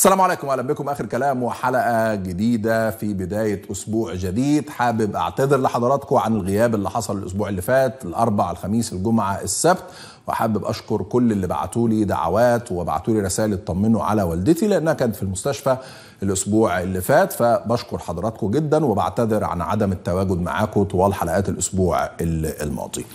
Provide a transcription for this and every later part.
السلام عليكم اهلا بكم اخر كلام وحلقه جديده في بدايه اسبوع جديد حابب اعتذر لحضراتكم عن الغياب اللي حصل الاسبوع اللي فات الاربع الخميس الجمعه السبت وحابب اشكر كل اللي بعتولي دعوات وبعتولي رسائل اطمنوا على والدتي لانها كانت في المستشفى الاسبوع اللي فات فبشكر حضراتكم جدا وبعتذر عن عدم التواجد معاكم طوال حلقات الاسبوع الماضي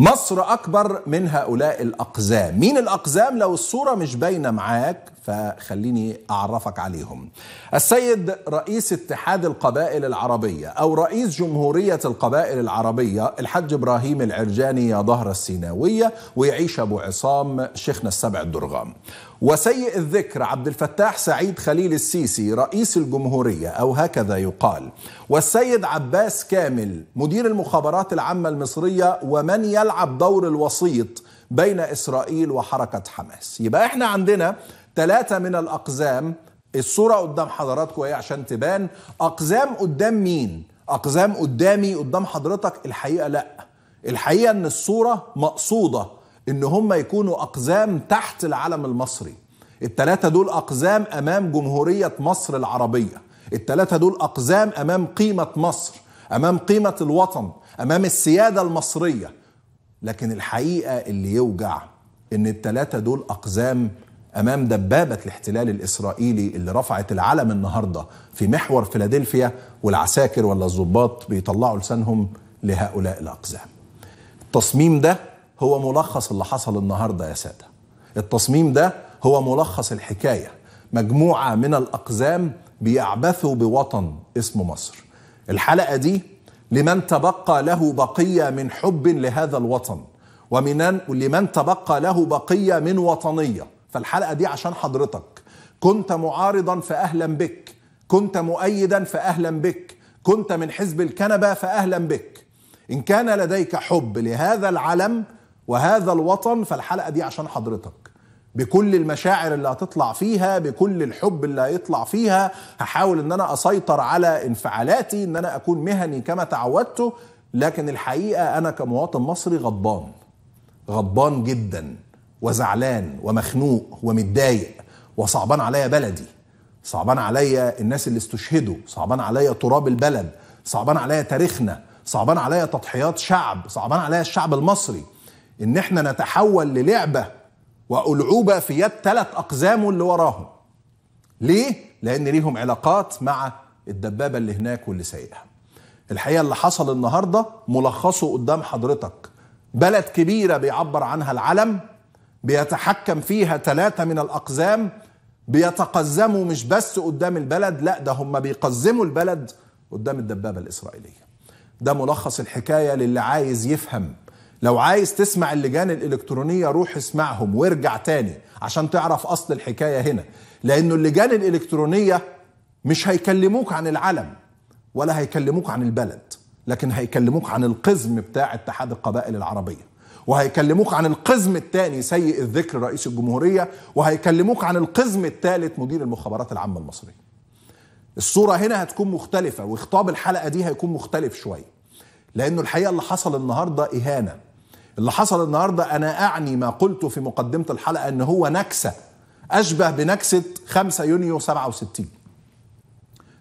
مصر اكبر من هؤلاء الاقزام مين الاقزام لو الصوره مش باينه معاك فخليني اعرفك عليهم السيد رئيس اتحاد القبائل العربيه او رئيس جمهوريه القبائل العربيه الحاج ابراهيم العرجاني يا ظهر السيناويه ويعيش ابو عصام شيخنا السبع الدرغام وسيء الذكر عبد الفتاح سعيد خليل السيسي رئيس الجمهورية أو هكذا يقال والسيد عباس كامل مدير المخابرات العامة المصرية ومن يلعب دور الوسيط بين إسرائيل وحركة حماس يبقى احنا عندنا ثلاثة من الأقزام الصورة قدام حضراتكم اهي عشان تبان أقزام قدام مين؟ أقزام قدامي قدام حضرتك الحقيقة لأ الحقيقة أن الصورة مقصودة ان هم يكونوا اقزام تحت العلم المصري التلاتة دول اقزام امام جمهورية مصر العربية التلاتة دول اقزام امام قيمة مصر امام قيمة الوطن امام السيادة المصرية لكن الحقيقة اللي يوجع ان التلاتة دول اقزام امام دبابه الاحتلال الاسرائيلي اللي رفعت العلم النهارده في محور فيلادلفيا والعساكر ولا الظباط بيطلعوا لسانهم لهؤلاء الاقزام. التصميم ده هو ملخص اللي حصل النهارده يا ساده التصميم ده هو ملخص الحكايه مجموعه من الاقزام بيعبثوا بوطن اسمه مصر الحلقه دي لمن تبقى له بقيه من حب لهذا الوطن ومن لمن تبقى له بقيه من وطنيه فالحلقه دي عشان حضرتك كنت معارضا فاهلا بك كنت مؤيدا فاهلا بك كنت من حزب الكنبه فاهلا بك ان كان لديك حب لهذا العلم وهذا الوطن فالحلقه دي عشان حضرتك بكل المشاعر اللي هتطلع فيها بكل الحب اللي هيطلع فيها هحاول ان انا اسيطر على انفعالاتي ان انا اكون مهني كما تعودته لكن الحقيقه انا كمواطن مصري غضبان غضبان جدا وزعلان ومخنوق ومتضايق وصعبان عليا بلدي صعبان عليا الناس اللي استشهدوا صعبان عليا تراب البلد صعبان عليا تاريخنا صعبان عليا تضحيات شعب صعبان عليا الشعب المصري ان احنا نتحول للعبه والعوبه في يد ثلاث اقزام اللي وراهم ليه لان ليهم علاقات مع الدبابه اللي هناك واللي سايقها الحقيقه اللي حصل النهارده ملخصه قدام حضرتك بلد كبيره بيعبر عنها العلم بيتحكم فيها ثلاثه من الاقزام بيتقزموا مش بس قدام البلد لا ده هم بيقزموا البلد قدام الدبابه الاسرائيليه ده ملخص الحكايه للي عايز يفهم لو عايز تسمع اللجان الإلكترونية روح اسمعهم وارجع تاني عشان تعرف أصل الحكاية هنا لأنه اللجان الإلكترونية مش هيكلموك عن العلم ولا هيكلموك عن البلد لكن هيكلموك عن القزم بتاع اتحاد القبائل العربية وهيكلموك عن القزم الثاني سيء الذكر رئيس الجمهورية وهيكلموك عن القزم الثالث مدير المخابرات العامة المصرية الصورة هنا هتكون مختلفة وخطاب الحلقة دي هيكون مختلف شوية لأنه الحقيقة اللي حصل النهاردة إهانة اللي حصل النهاردة أنا أعني ما قلته في مقدمة الحلقة أن هو نكسة أشبه بنكسة 5 يونيو 67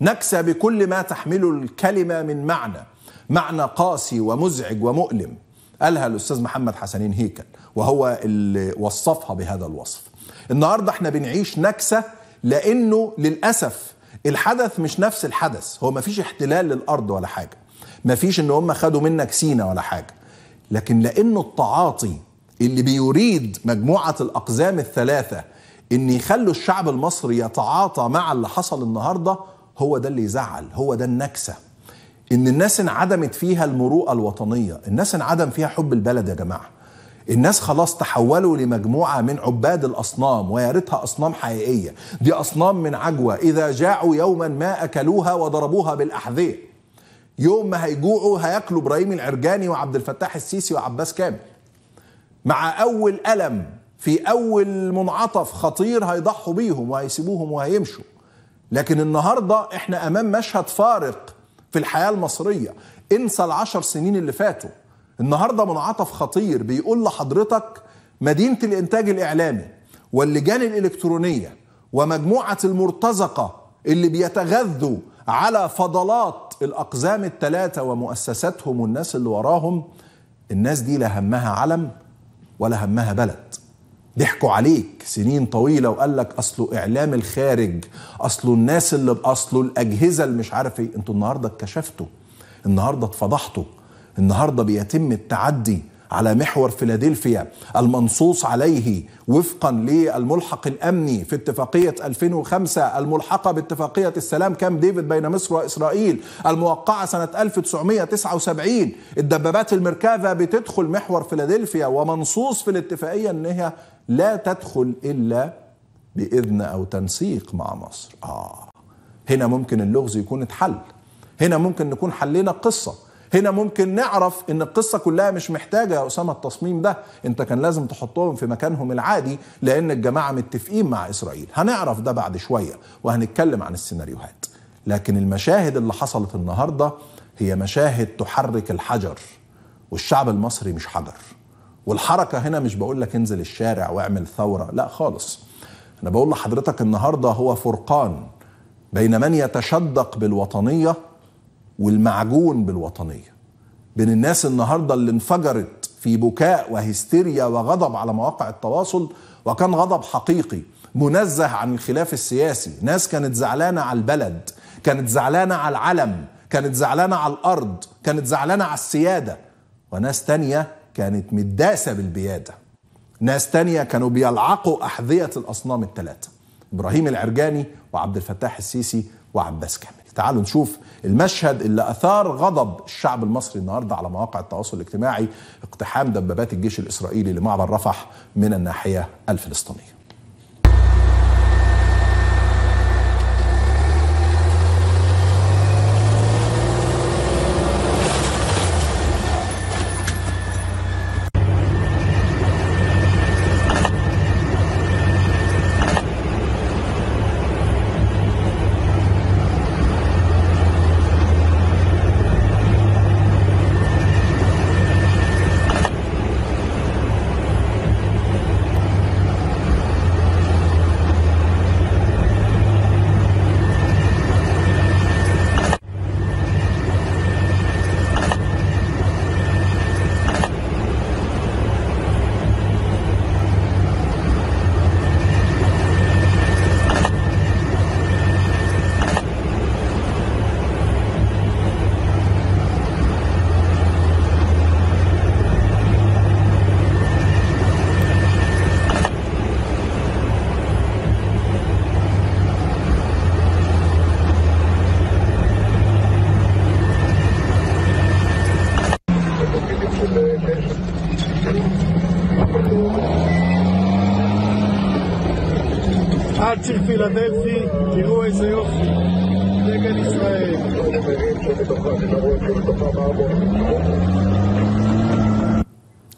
نكسة بكل ما تحمله الكلمة من معنى معنى قاسي ومزعج ومؤلم قالها الأستاذ محمد حسنين هيكل وهو اللي وصفها بهذا الوصف النهاردة احنا بنعيش نكسة لأنه للأسف الحدث مش نفس الحدث هو مفيش احتلال للأرض ولا حاجة مفيش ان هم خدوا منك سينا ولا حاجه لكن لأنه التعاطي اللي بيريد مجموعة الأقزام الثلاثة إن يخلوا الشعب المصري يتعاطى مع اللي حصل النهاردة هو ده اللي يزعل هو ده النكسة إن الناس انعدمت فيها المروءة الوطنية الناس انعدم فيها حب البلد يا جماعة الناس خلاص تحولوا لمجموعة من عباد الأصنام ويا ريتها أصنام حقيقية دي أصنام من عجوة إذا جاعوا يوما ما أكلوها وضربوها بالأحذية يوم ما هيجوعوا هياكلوا ابراهيم العرجاني وعبد الفتاح السيسي وعباس كامل مع اول الم في اول منعطف خطير هيضحوا بيهم وهيسيبوهم وهيمشوا لكن النهارده احنا امام مشهد فارق في الحياه المصريه انسى العشر سنين اللي فاتوا النهارده منعطف خطير بيقول لحضرتك مدينه الانتاج الاعلامي واللجان الالكترونيه ومجموعه المرتزقه اللي بيتغذوا على فضلات الأقزام الثلاثة ومؤسساتهم والناس اللي وراهم الناس دي لا همها علم ولا همها بلد ضحكوا عليك سنين طويلة وقال لك أصله إعلام الخارج أصله الناس اللي بأصله الأجهزة اللي مش عارف إيه أنتوا النهاردة اتكشفتوا النهاردة اتفضحتوا النهاردة بيتم التعدي على محور فيلادلفيا المنصوص عليه وفقا للملحق الامني في اتفاقيه 2005 الملحقه باتفاقيه السلام كام ديفيد بين مصر واسرائيل الموقعه سنه 1979 الدبابات المركافه بتدخل محور فيلادلفيا ومنصوص في الاتفاقيه انها لا تدخل الا باذن او تنسيق مع مصر. اه هنا ممكن اللغز يكون اتحل. هنا ممكن نكون حلينا القصه. هنا ممكن نعرف ان القصه كلها مش محتاجه يا اسامه التصميم ده انت كان لازم تحطهم في مكانهم العادي لان الجماعه متفقين مع اسرائيل هنعرف ده بعد شويه وهنتكلم عن السيناريوهات لكن المشاهد اللي حصلت النهارده هي مشاهد تحرك الحجر والشعب المصري مش حجر والحركه هنا مش بقول لك انزل الشارع واعمل ثوره لا خالص انا بقول لحضرتك النهارده هو فرقان بين من يتشدق بالوطنيه والمعجون بالوطنيه بين الناس النهارده اللي انفجرت في بكاء وهستيريا وغضب على مواقع التواصل وكان غضب حقيقي منزه عن الخلاف السياسي ناس كانت زعلانه على البلد كانت زعلانه على العلم كانت زعلانه على الارض كانت زعلانه على السياده وناس تانيه كانت متداسه بالبياده ناس تانيه كانوا بيلعقوا احذيه الاصنام الثلاثه ابراهيم العرجاني وعبد الفتاح السيسي وعباس كامل تعالوا نشوف المشهد اللي أثار غضب الشعب المصري النهاردة على مواقع التواصل الاجتماعي اقتحام دبابات الجيش الإسرائيلي لمعبر رفح من الناحية الفلسطينية העיר פילדלפי, תראו איזה יופי, דגל ישראל.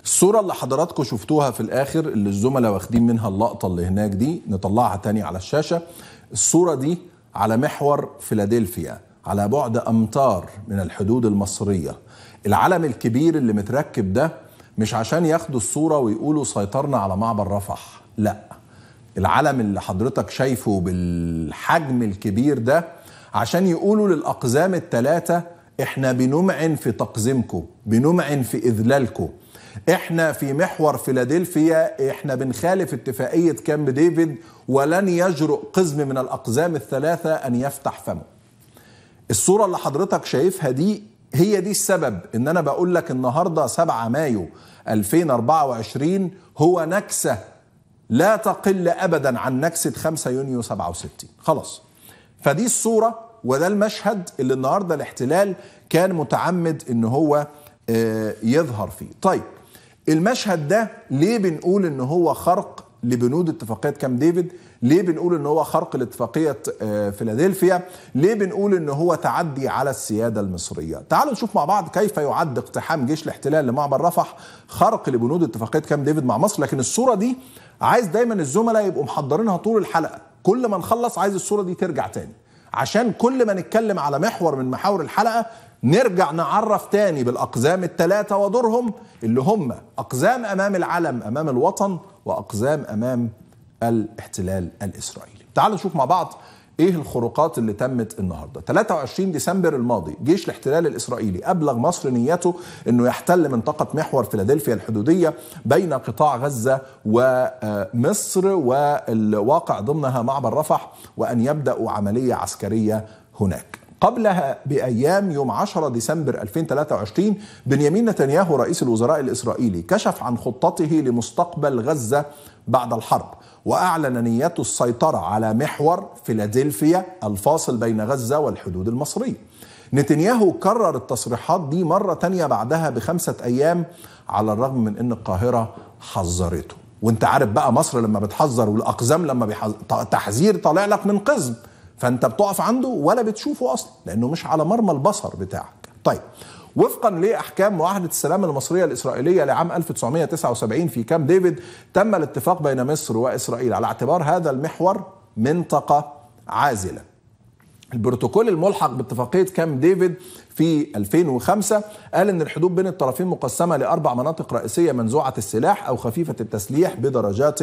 الصورة اللي حضراتكم شفتوها في الآخر اللي الزملاء واخدين منها اللقطة اللي هناك دي نطلعها تاني على الشاشة الصورة دي على محور فيلادلفيا على بعد أمتار من الحدود المصرية العلم الكبير اللي متركب ده مش عشان ياخدوا الصورة ويقولوا سيطرنا على معبر رفح لا العلم اللي حضرتك شايفه بالحجم الكبير ده عشان يقولوا للأقزام الثلاثة احنا بنمعن في تقزيمكم بنمعن في إذلالكم احنا في محور فيلادلفيا احنا بنخالف اتفاقية كامب ديفيد ولن يجرؤ قزم من الأقزام الثلاثة أن يفتح فمه الصورة اللي حضرتك شايفها دي هي دي السبب ان انا بقول لك النهارده 7 مايو 2024 هو نكسه لا تقل ابدا عن نكسه 5 يونيو 67 خلاص فدي الصوره وده المشهد اللي النهارده الاحتلال كان متعمد ان هو آه، يظهر فيه طيب المشهد ده ليه بنقول ان هو خرق لبنود اتفاقيه كام ديفيد ليه بنقول ان هو خرق لاتفاقيه آه، فيلادلفيا ليه بنقول ان هو تعدي على السياده المصريه تعالوا نشوف مع بعض كيف يعد اقتحام جيش الاحتلال لمعبر رفح خرق لبنود اتفاقيه كام ديفيد مع مصر لكن الصوره دي عايز دايما الزملاء يبقوا محضرينها طول الحلقه كل ما نخلص عايز الصوره دي ترجع تاني عشان كل ما نتكلم على محور من محاور الحلقه نرجع نعرف تاني بالاقزام الثلاثه ودورهم اللي هم اقزام امام العلم امام الوطن واقزام امام الاحتلال الاسرائيلي تعالوا نشوف مع بعض ايه الخروقات اللي تمت النهارده 23 ديسمبر الماضي جيش الاحتلال الاسرائيلي ابلغ مصر نيته انه يحتل منطقه محور فيلادلفيا الحدوديه بين قطاع غزه ومصر والواقع ضمنها معبر رفح وان يبداوا عمليه عسكريه هناك قبلها بأيام يوم 10 ديسمبر 2023 بنيامين نتنياهو رئيس الوزراء الإسرائيلي كشف عن خطته لمستقبل غزة بعد الحرب وأعلن نيته السيطرة على محور فيلادلفيا الفاصل بين غزة والحدود المصرية نتنياهو كرر التصريحات دي مرة تانية بعدها بخمسة أيام على الرغم من أن القاهرة حذرته وانت عارف بقى مصر لما بتحذر والأقزام لما بيحذر تحذير طالع لك من قزم فانت بتقف عنده ولا بتشوفه اصلا لانه مش على مرمى البصر بتاعك طيب وفقا لاحكام معاهده السلام المصريه الاسرائيليه لعام 1979 في كام ديفيد تم الاتفاق بين مصر واسرائيل على اعتبار هذا المحور منطقه عازله البروتوكول الملحق باتفاقية كام ديفيد في 2005 قال إن الحدود بين الطرفين مقسمة لأربع مناطق رئيسية منزوعة السلاح أو خفيفة التسليح بدرجات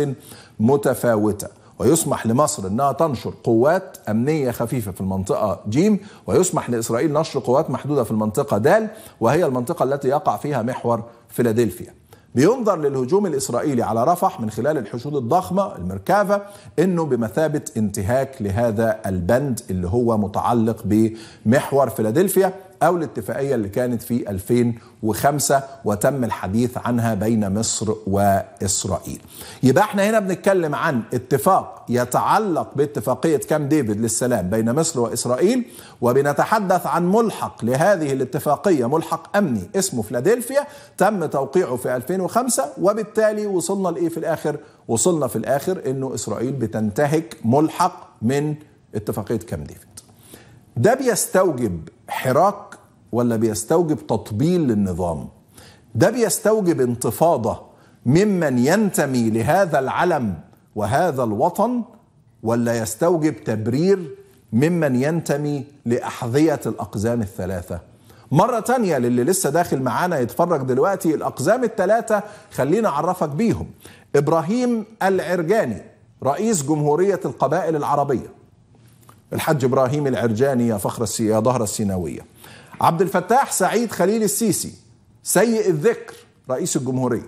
متفاوتة ويسمح لمصر انها تنشر قوات امنيه خفيفه في المنطقه جيم ويسمح لاسرائيل نشر قوات محدوده في المنطقه دال وهي المنطقه التي يقع فيها محور فيلادلفيا بينظر للهجوم الاسرائيلي على رفح من خلال الحشود الضخمه المركافه انه بمثابه انتهاك لهذا البند اللي هو متعلق بمحور فيلادلفيا أو الاتفاقية اللي كانت في 2005 وتم الحديث عنها بين مصر وإسرائيل يبقى احنا هنا بنتكلم عن اتفاق يتعلق باتفاقية كام ديفيد للسلام بين مصر وإسرائيل وبنتحدث عن ملحق لهذه الاتفاقية ملحق أمني اسمه فلادلفيا تم توقيعه في 2005 وبالتالي وصلنا لإيه في الآخر وصلنا في الآخر أنه إسرائيل بتنتهك ملحق من اتفاقية كام ديفيد ده بيستوجب حراك ولا بيستوجب تطبيل للنظام ده بيستوجب انتفاضه ممن ينتمي لهذا العلم وهذا الوطن ولا يستوجب تبرير ممن ينتمي لاحذيه الاقزام الثلاثه مرة تانية للي لسه داخل معانا يتفرج دلوقتي الأقزام الثلاثة خلينا أعرفك بيهم إبراهيم العرجاني رئيس جمهورية القبائل العربية الحاج ابراهيم العرجاني يا فخر السي... يا ظهر السيناويه عبد الفتاح سعيد خليل السيسي سيء الذكر رئيس الجمهوريه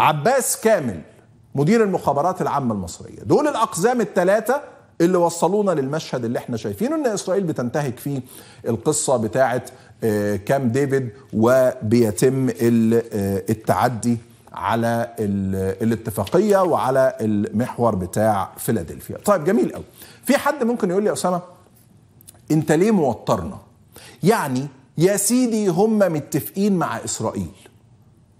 عباس كامل مدير المخابرات العامه المصريه دول الاقزام الثلاثه اللي وصلونا للمشهد اللي احنا شايفينه ان اسرائيل بتنتهك فيه القصه بتاعه آه، كام ديفيد وبيتم آه، التعدي على الاتفاقيه وعلى المحور بتاع فيلادلفيا طيب جميل قوي في حد ممكن يقول لي يا اسامه انت ليه موترنا يعني يا سيدي هم متفقين مع اسرائيل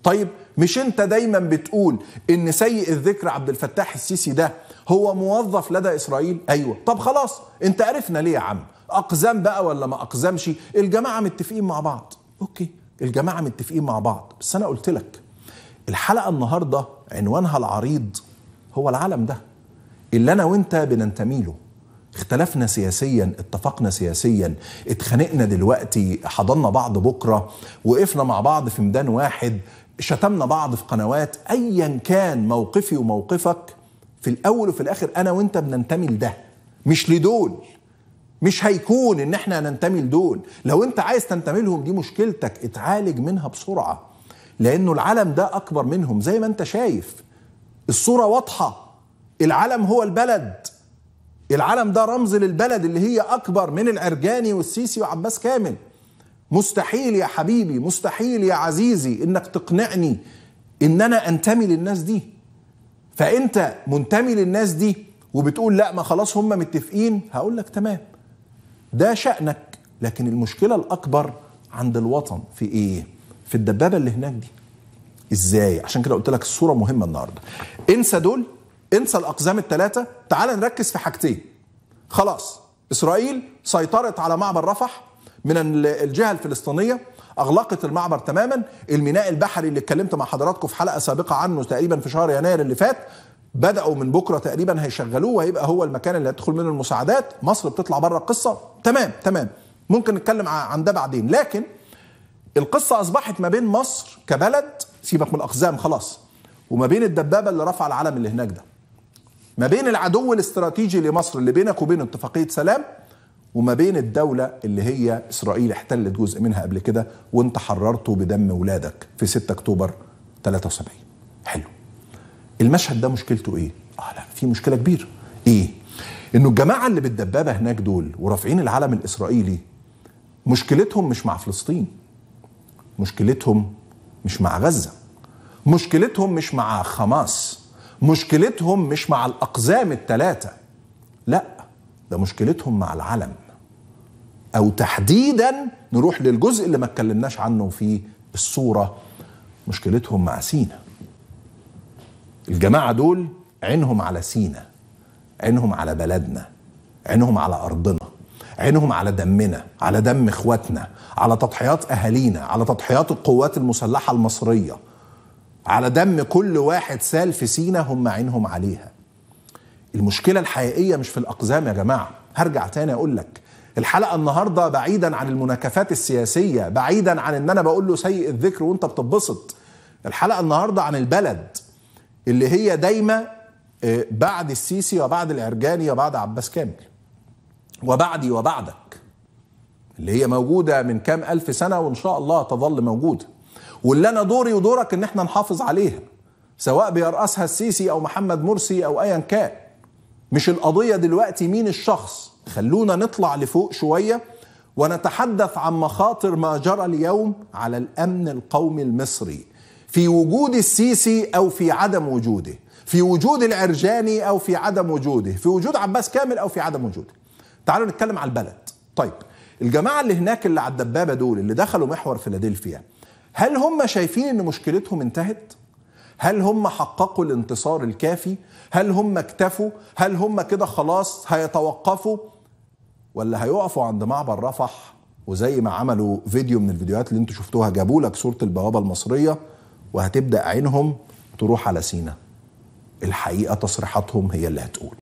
طيب مش انت دايما بتقول ان سيء الذكر عبد الفتاح السيسي ده هو موظف لدى اسرائيل ايوه طب خلاص انت عرفنا ليه يا عم اقزام بقى ولا ما اقزامش الجماعه متفقين مع بعض اوكي الجماعه متفقين مع بعض بس انا قلت لك الحلقة النهاردة عنوانها العريض هو العالم ده اللي أنا وأنت بننتمي له اختلفنا سياسيا اتفقنا سياسيا اتخانقنا دلوقتي حضنا بعض بكرة وقفنا مع بعض في ميدان واحد شتمنا بعض في قنوات ايا كان موقفي وموقفك في الاول وفي الاخر انا وانت بننتمي لده مش لدول مش هيكون ان احنا ننتمي لدول لو انت عايز تنتمي لهم دي مشكلتك اتعالج منها بسرعه لانه العلم ده اكبر منهم زي ما انت شايف الصوره واضحه العلم هو البلد العلم ده رمز للبلد اللي هي اكبر من العرجاني والسيسي وعباس كامل مستحيل يا حبيبي مستحيل يا عزيزي انك تقنعني ان انا انتمي للناس دي فانت منتمي للناس دي وبتقول لا ما خلاص هم متفقين هقول لك تمام ده شأنك لكن المشكلة الأكبر عند الوطن في إيه؟ في الدبابه اللي هناك دي ازاي عشان كده قلت لك الصوره مهمه النهارده انسى دول انسى الاقزام الثلاثه تعال نركز في حاجتين خلاص اسرائيل سيطرت على معبر رفح من الجهه الفلسطينيه اغلقت المعبر تماما الميناء البحري اللي اتكلمت مع حضراتكم في حلقه سابقه عنه تقريبا في شهر يناير اللي فات بداوا من بكره تقريبا هيشغلوه وهيبقى هو المكان اللي هتدخل منه المساعدات مصر بتطلع بره القصه تمام تمام ممكن نتكلم عن ده بعدين لكن القصة أصبحت ما بين مصر كبلد سيبك من الأقزام خلاص وما بين الدبابة اللي رفع العلم اللي هناك ده ما بين العدو الاستراتيجي لمصر اللي بينك وبينه اتفاقية سلام وما بين الدولة اللي هي إسرائيل احتلت جزء منها قبل كده وانت حررته بدم ولادك في 6 أكتوبر 73 حلو المشهد ده مشكلته إيه؟ آه لا في مشكلة كبيرة إيه؟ إنه الجماعة اللي بالدبابة هناك دول ورافعين العلم الإسرائيلي مشكلتهم مش مع فلسطين مشكلتهم مش مع غزة مشكلتهم مش مع خماس مشكلتهم مش مع الأقزام التلاتة لا ده مشكلتهم مع العلم أو تحديدا نروح للجزء اللي ما اتكلمناش عنه في الصورة مشكلتهم مع سينا الجماعة دول عينهم على سينا عينهم على بلدنا عينهم على أرضنا عينهم على دمنا على دم اخواتنا على تضحيات اهالينا على تضحيات القوات المسلحه المصريه على دم كل واحد سال في سينا هم عينهم عليها المشكله الحقيقيه مش في الاقزام يا جماعه هرجع تاني اقول لك الحلقه النهارده بعيدا عن المناكفات السياسيه بعيدا عن ان انا بقول له سيء الذكر وانت بتتبسط الحلقه النهارده عن البلد اللي هي دايما آه، بعد السيسي وبعد العرجاني وبعد عباس كامل وبعدي وبعدك اللي هي موجودة من كام ألف سنة وإن شاء الله تظل موجودة واللي أنا دوري ودورك إن إحنا نحافظ عليها سواء بيرأسها السيسي أو محمد مرسي أو أيا كان مش القضية دلوقتي مين الشخص خلونا نطلع لفوق شوية ونتحدث عن مخاطر ما جرى اليوم على الأمن القومي المصري في وجود السيسي أو في عدم وجوده في وجود العرجاني أو في عدم وجوده في وجود عباس كامل أو في عدم وجوده تعالوا نتكلم على البلد طيب الجماعه اللي هناك اللي على الدبابه دول اللي دخلوا محور فيلادلفيا هل هم شايفين ان مشكلتهم انتهت هل هم حققوا الانتصار الكافي هل هم اكتفوا هل هم كده خلاص هيتوقفوا ولا هيقفوا عند معبر رفح وزي ما عملوا فيديو من الفيديوهات اللي انتوا شفتوها جابوا لك صوره البوابه المصريه وهتبدا عينهم تروح على سينا الحقيقه تصريحاتهم هي اللي هتقول